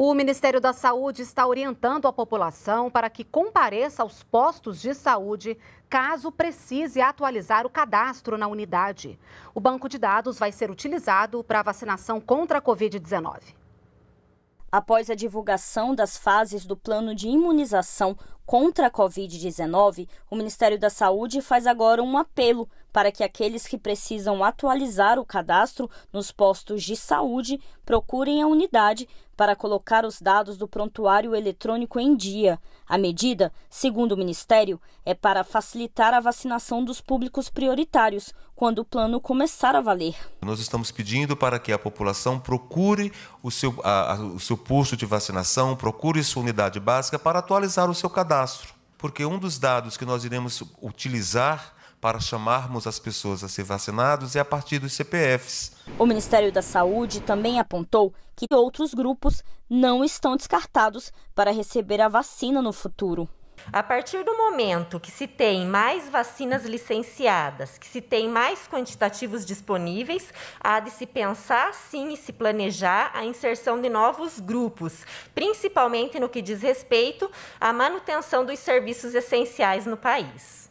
O Ministério da Saúde está orientando a população para que compareça aos postos de saúde caso precise atualizar o cadastro na unidade. O banco de dados vai ser utilizado para a vacinação contra a Covid-19. Após a divulgação das fases do plano de imunização contra a Covid-19, o Ministério da Saúde faz agora um apelo para que aqueles que precisam atualizar o cadastro nos postos de saúde procurem a unidade para colocar os dados do prontuário eletrônico em dia. A medida, segundo o Ministério, é para facilitar a vacinação dos públicos prioritários quando o plano começar a valer. Nós estamos pedindo para que a população procure o seu, a, a, o seu posto de vacinação, procure sua unidade básica para atualizar o seu cadastro. Porque um dos dados que nós iremos utilizar para chamarmos as pessoas a ser vacinadas é a partir dos CPFs. O Ministério da Saúde também apontou que outros grupos não estão descartados para receber a vacina no futuro. A partir do momento que se tem mais vacinas licenciadas, que se tem mais quantitativos disponíveis, há de se pensar sim e se planejar a inserção de novos grupos, principalmente no que diz respeito à manutenção dos serviços essenciais no país.